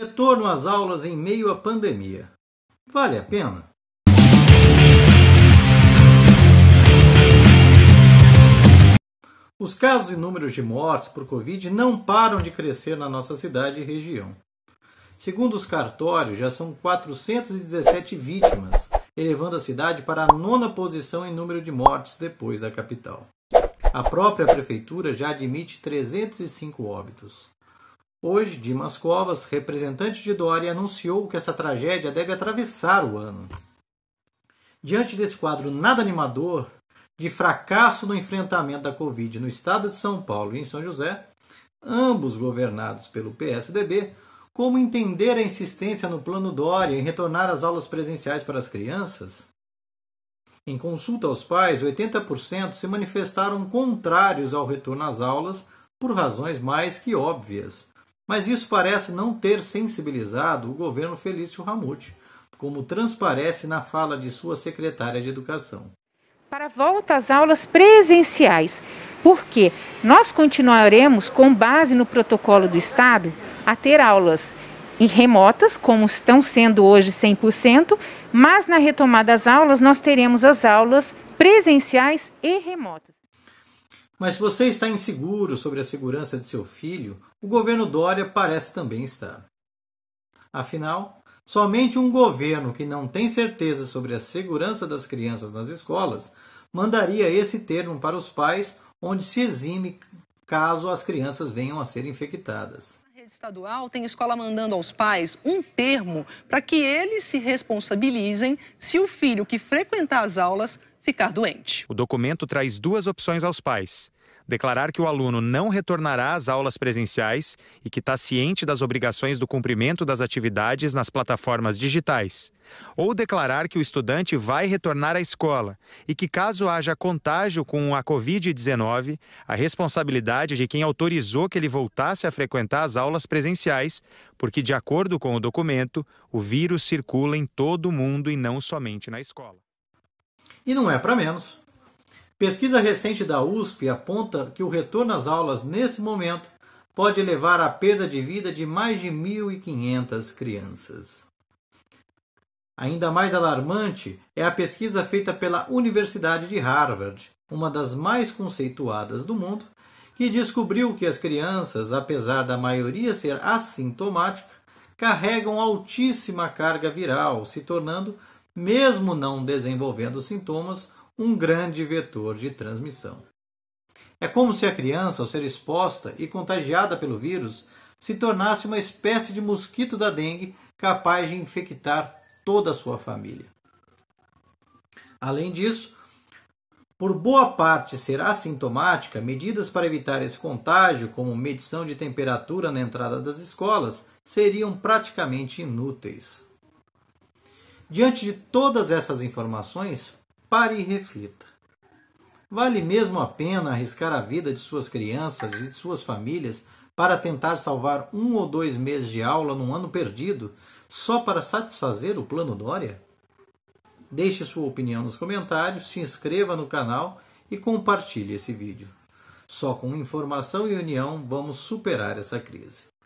Retorno às aulas em meio à pandemia. Vale a pena? Os casos e números de mortes por Covid não param de crescer na nossa cidade e região. Segundo os cartórios, já são 417 vítimas, elevando a cidade para a nona posição em número de mortes depois da capital. A própria prefeitura já admite 305 óbitos. Hoje, Dimas Covas, representante de Dória, anunciou que essa tragédia deve atravessar o ano. Diante desse quadro nada animador de fracasso no enfrentamento da Covid no estado de São Paulo e em São José, ambos governados pelo PSDB, como entender a insistência no plano Dória em retornar às aulas presenciais para as crianças? Em consulta aos pais, 80% se manifestaram contrários ao retorno às aulas por razões mais que óbvias, mas isso parece não ter sensibilizado o governo Felício Ramute, como transparece na fala de sua secretária de Educação. Para a volta às aulas presenciais, porque nós continuaremos, com base no protocolo do Estado, a ter aulas em remotas, como estão sendo hoje 100%, mas na retomada das aulas nós teremos as aulas presenciais e remotas. Mas se você está inseguro sobre a segurança de seu filho, o governo Dória parece também estar. Afinal, somente um governo que não tem certeza sobre a segurança das crianças nas escolas mandaria esse termo para os pais, onde se exime caso as crianças venham a ser infectadas rede estadual tem escola mandando aos pais um termo para que eles se responsabilizem se o filho que frequentar as aulas ficar doente. O documento traz duas opções aos pais declarar que o aluno não retornará às aulas presenciais e que está ciente das obrigações do cumprimento das atividades nas plataformas digitais. Ou declarar que o estudante vai retornar à escola e que, caso haja contágio com a Covid-19, a responsabilidade é de quem autorizou que ele voltasse a frequentar as aulas presenciais, porque, de acordo com o documento, o vírus circula em todo o mundo e não somente na escola. E não é para menos. Pesquisa recente da USP aponta que o retorno às aulas nesse momento pode levar à perda de vida de mais de 1.500 crianças. Ainda mais alarmante é a pesquisa feita pela Universidade de Harvard, uma das mais conceituadas do mundo, que descobriu que as crianças, apesar da maioria ser assintomática, carregam altíssima carga viral, se tornando mesmo não desenvolvendo sintomas, um grande vetor de transmissão. É como se a criança, ao ser exposta e contagiada pelo vírus, se tornasse uma espécie de mosquito da dengue capaz de infectar toda a sua família. Além disso, por boa parte ser assintomática, medidas para evitar esse contágio, como medição de temperatura na entrada das escolas, seriam praticamente inúteis. Diante de todas essas informações, pare e reflita. Vale mesmo a pena arriscar a vida de suas crianças e de suas famílias para tentar salvar um ou dois meses de aula num ano perdido só para satisfazer o plano Dória? Deixe sua opinião nos comentários, se inscreva no canal e compartilhe esse vídeo. Só com informação e união vamos superar essa crise.